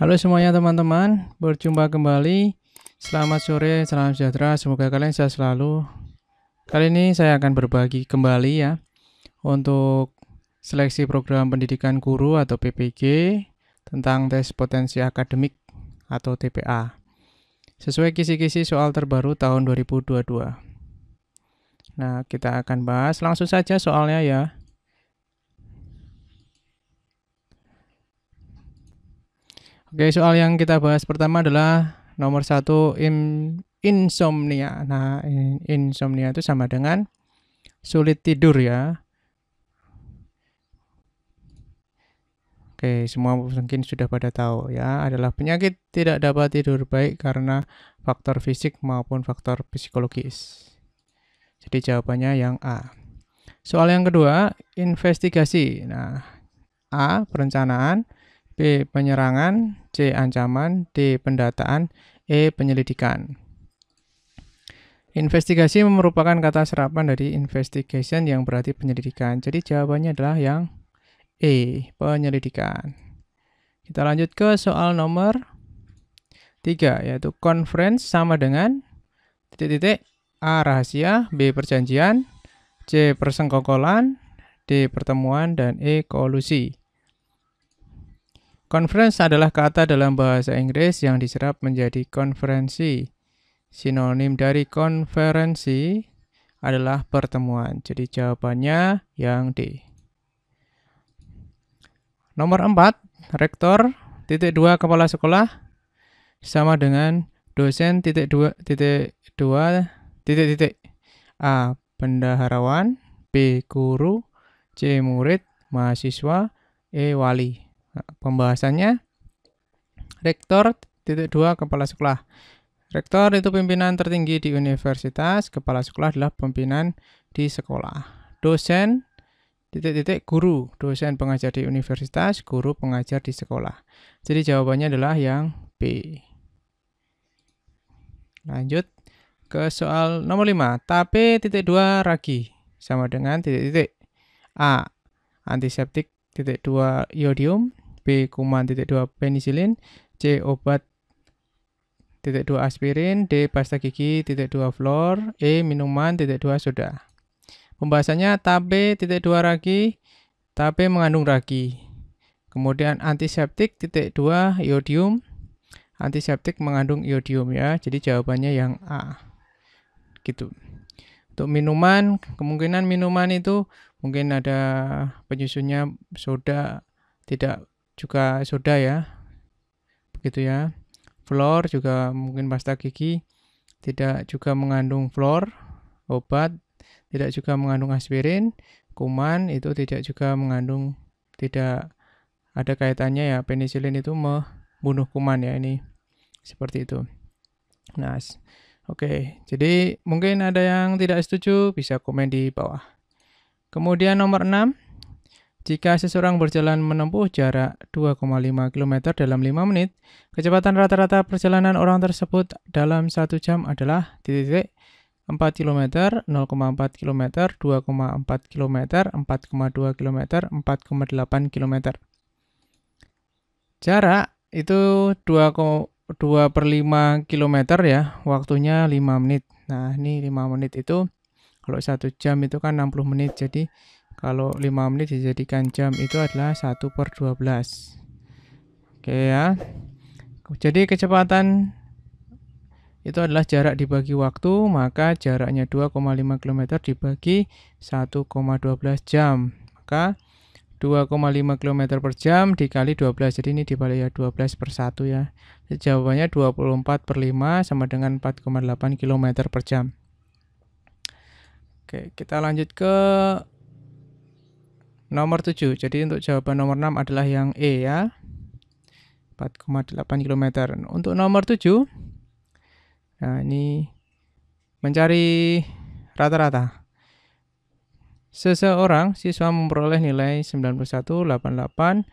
Halo semuanya teman-teman, berjumpa kembali. Selamat sore, salam sejahtera. Semoga kalian sehat selalu. Kali ini saya akan berbagi kembali ya untuk seleksi program pendidikan guru atau PPG tentang tes potensi akademik atau TPA. Sesuai kisi-kisi soal terbaru tahun 2022. Nah, kita akan bahas langsung saja soalnya ya. Oke, soal yang kita bahas pertama adalah nomor satu in, insomnia. Nah, in, insomnia itu sama dengan sulit tidur ya. Oke, semua mungkin sudah pada tahu ya, adalah penyakit tidak dapat tidur baik karena faktor fisik maupun faktor psikologis. Jadi jawabannya yang A. Soal yang kedua, investigasi. Nah, A perencanaan, B. Penyerangan C. Ancaman D. Pendataan E. Penyelidikan Investigasi merupakan kata serapan dari investigation yang berarti penyelidikan Jadi jawabannya adalah yang E. Penyelidikan Kita lanjut ke soal nomor 3 Yaitu conference sama dengan titik-titik A. Rahasia B. Perjanjian C. Persengkokolan D. Pertemuan dan E. Kolusi Conference adalah kata dalam bahasa Inggris yang diserap menjadi konferensi. Sinonim dari konferensi adalah pertemuan. Jadi jawabannya yang D. Nomor 4, rektor titik 2 kepala sekolah sama dengan dosen titik 2 titik 2 titik titik A bendaharawan B guru C murid mahasiswa E wali pembahasannya rektor titik dua kepala sekolah. Rektor itu pimpinan tertinggi di universitas, kepala sekolah adalah pimpinan di sekolah. Dosen titik-titik guru, dosen pengajar di universitas, guru pengajar di sekolah. Jadi jawabannya adalah yang B. Lanjut ke soal nomor 5. Tape titik dua ragi sama dengan titik-titik A. Antiseptik titik dua iodium B. Kuman titik 2 penisilin C. Obat titik 2 aspirin D. Pasta gigi titik 2 flor E. Minuman titik 2 soda Pembahasannya tabe titik 2 ragi Tabe mengandung ragi Kemudian antiseptik titik 2 iodium Antiseptik mengandung iodium ya Jadi jawabannya yang A Gitu Untuk minuman Kemungkinan minuman itu mungkin ada penyusunnya soda tidak juga soda ya. Begitu ya. Flor juga mungkin pasta gigi, tidak juga mengandung flor, obat, tidak juga mengandung aspirin, kuman itu tidak juga mengandung tidak ada kaitannya ya penisilin itu membunuh kuman ya ini seperti itu. Nah, Oke, okay, jadi mungkin ada yang tidak setuju bisa komen di bawah. Kemudian nomor 6, jika seseorang berjalan menempuh jarak 2,5 km dalam 5 menit, kecepatan rata-rata perjalanan orang tersebut dalam 1 jam adalah titik 4 km, 0,4 km, 2,4 km, 4,2 km, 4,8 km. Jarak itu 2, 2 per 5 km ya, waktunya 5 menit. Nah, ini 5 menit itu, kalau 1 jam itu kan 60 menit, jadi kalau 5 menit dijadikan jam itu adalah 1 per 12. Oke ya. Jadi kecepatan itu adalah jarak dibagi waktu, maka jaraknya 2,5 km dibagi 1,12 jam. Maka 2,5 km per jam dikali 12 jadi ini dibalik ya 12 per 1 ya jawabannya 24 per 5 sama dengan 4,8 km per jam oke kita lanjut ke nomor 7. Jadi untuk jawaban nomor 6 adalah yang E ya. 4,8 km. Untuk nomor 7 nah ini mencari rata-rata. Seseorang siswa memperoleh nilai 91, 88,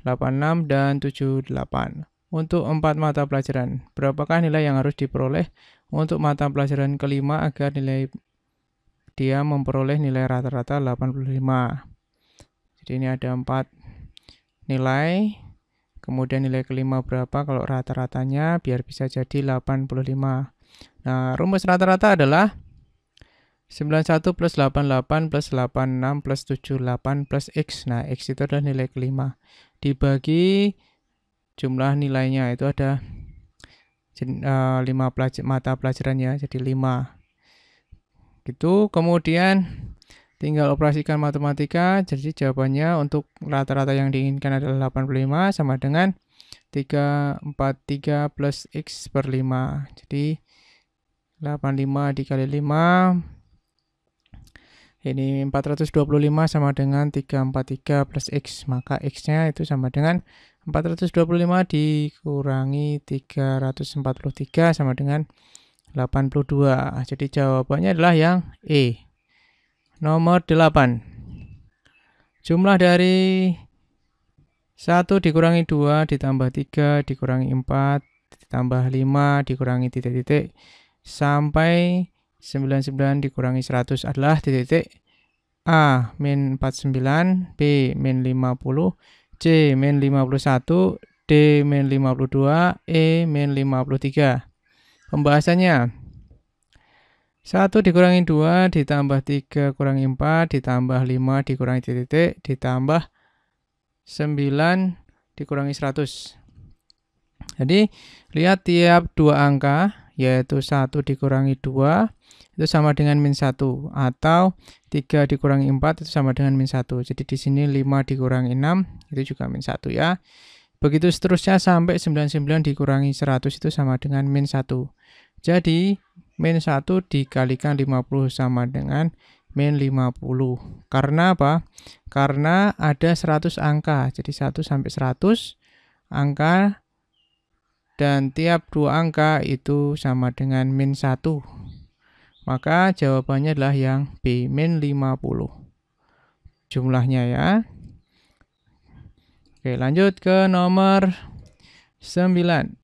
86 dan 78. Untuk empat mata pelajaran, berapakah nilai yang harus diperoleh untuk mata pelajaran kelima agar nilai dia memperoleh nilai rata-rata 85? Jadi ini ada empat nilai. Kemudian nilai kelima berapa kalau rata-ratanya biar bisa jadi 85. Nah, rumus rata-rata adalah 91 plus 88 plus 86 plus 78 plus X. Nah, X itu adalah nilai kelima. Dibagi jumlah nilainya itu ada 5 eh, pelaj mata pelajarannya jadi 5 gitu kemudian Tinggal operasikan matematika, jadi jawabannya untuk rata-rata yang diinginkan adalah 85 sama dengan 343 plus X per 5. Jadi 85 dikali 5 ini 425 sama dengan 343 plus X maka X-nya itu sama dengan 425 dikurangi 343 sama dengan 82 jadi jawabannya adalah yang E Nomor 8. Jumlah dari 1 dikurangi 2 ditambah 3 dikurangi 4 ditambah 5 dikurangi titik-titik sampai 99 dikurangi 100 adalah titik-titik A min 49, B min 50, C min 51, D min 52, E min 53. Pembahasannya 1 dikurangi 2 ditambah 3 kurangi 4 ditambah 5 dikurangi titik-titik ditambah 9 dikurangi 100. Jadi lihat tiap dua angka yaitu 1 dikurangi 2 itu sama dengan min 1 atau 3 dikurangi 4 itu sama dengan min 1. Jadi di sini 5 dikurangi 6 itu juga min 1 ya. Begitu seterusnya sampai 99 dikurangi 100 itu sama dengan min 1. Jadi min 1 dikalikan 50 sama dengan min 50. Karena apa? Karena ada 100 angka. Jadi 1 sampai 100 angka dan tiap dua angka itu sama dengan min 1. Maka jawabannya adalah yang B, min 50. Jumlahnya ya. Oke, lanjut ke nomor 9.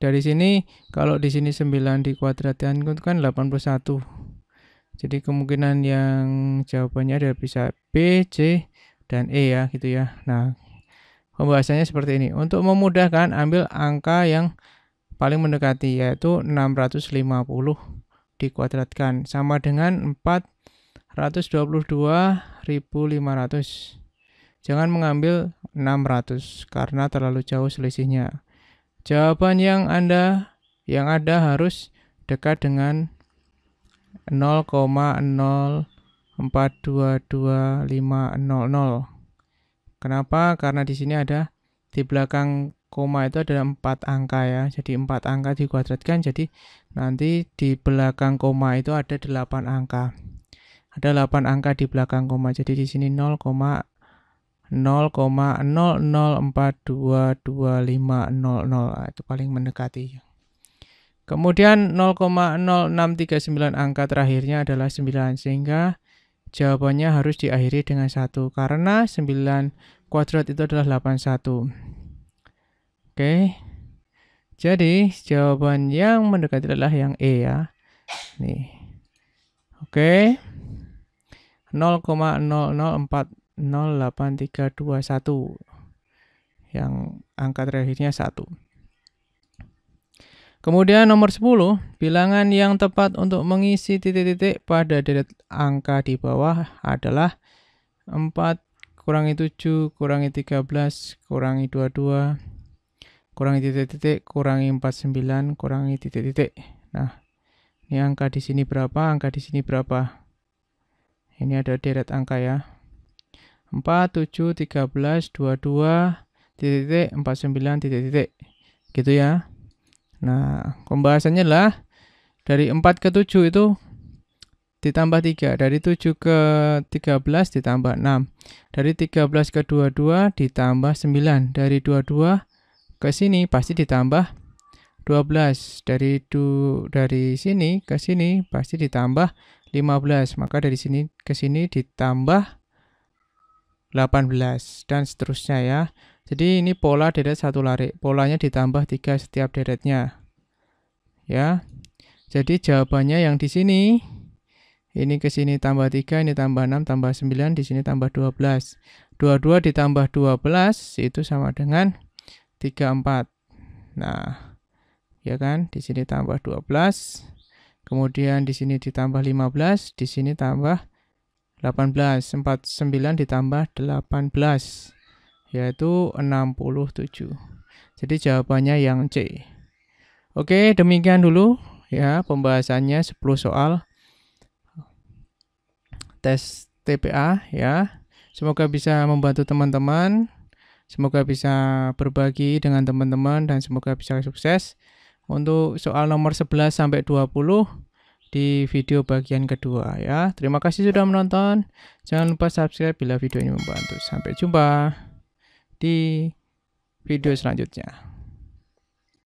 dari sini kalau di sini 9 dikuadratkan itu kan 81 jadi kemungkinan yang jawabannya ada bisa B, C, dan E ya gitu ya nah pembahasannya seperti ini untuk memudahkan ambil angka yang paling mendekati yaitu 650 dikuadratkan sama dengan 422.500 jangan mengambil 600 karena terlalu jauh selisihnya Jawaban yang Anda yang ada harus dekat dengan 0,0422500. Kenapa? Karena di sini ada di belakang koma itu ada empat angka ya. Jadi empat angka dikuadratkan jadi nanti di belakang koma itu ada 8 angka. Ada 8 angka di belakang koma. Jadi di sini 0, 0,00422500 ah, itu paling mendekati. Kemudian 0,0639 angka terakhirnya adalah 9 sehingga jawabannya harus diakhiri dengan 1 karena 9 kuadrat itu adalah 81. Oke. Jadi jawaban yang mendekati adalah yang E ya. Nih. Oke. 0,004 08321 yang angka terakhirnya 1. Kemudian nomor 10, bilangan yang tepat untuk mengisi titik-titik pada deret angka di bawah adalah 4 kurangi 7 kurangi 13 kurangi 22 kurangi titik-titik kurangi 49 kurangi titik-titik. Nah, ini angka di sini berapa? Angka di sini berapa? Ini ada deret angka ya. 4, 7, 13, 22, titik, titik, 49, titik, titik. Gitu ya. Nah, pembahasannya lah dari 4 ke 7 itu ditambah 3, dari 7 ke 13 ditambah 6, dari 13 ke 22 ditambah 9, dari 22 ke sini pasti ditambah 12, dari du, dari sini ke sini pasti ditambah 15, maka dari sini ke sini ditambah 18 dan seterusnya ya. Jadi ini pola deret satu larik. Polanya ditambah 3 setiap deretnya. Ya. Jadi jawabannya yang di sini ini ke sini tambah 3, ini tambah 6, tambah 9, di sini tambah 12. 22 ditambah 12 itu sama dengan 34. Nah, ya kan? Di sini tambah 12. Kemudian di sini ditambah 15, di sini tambah 18 49 ditambah 18 yaitu 67 jadi jawabannya yang C Oke demikian dulu ya pembahasannya 10 soal tes TPA ya semoga bisa membantu teman-teman semoga bisa berbagi dengan teman-teman dan semoga bisa sukses untuk soal nomor 11 sampai 20 di video bagian kedua ya. Terima kasih sudah menonton. Jangan lupa subscribe bila video ini membantu. Sampai jumpa di video selanjutnya.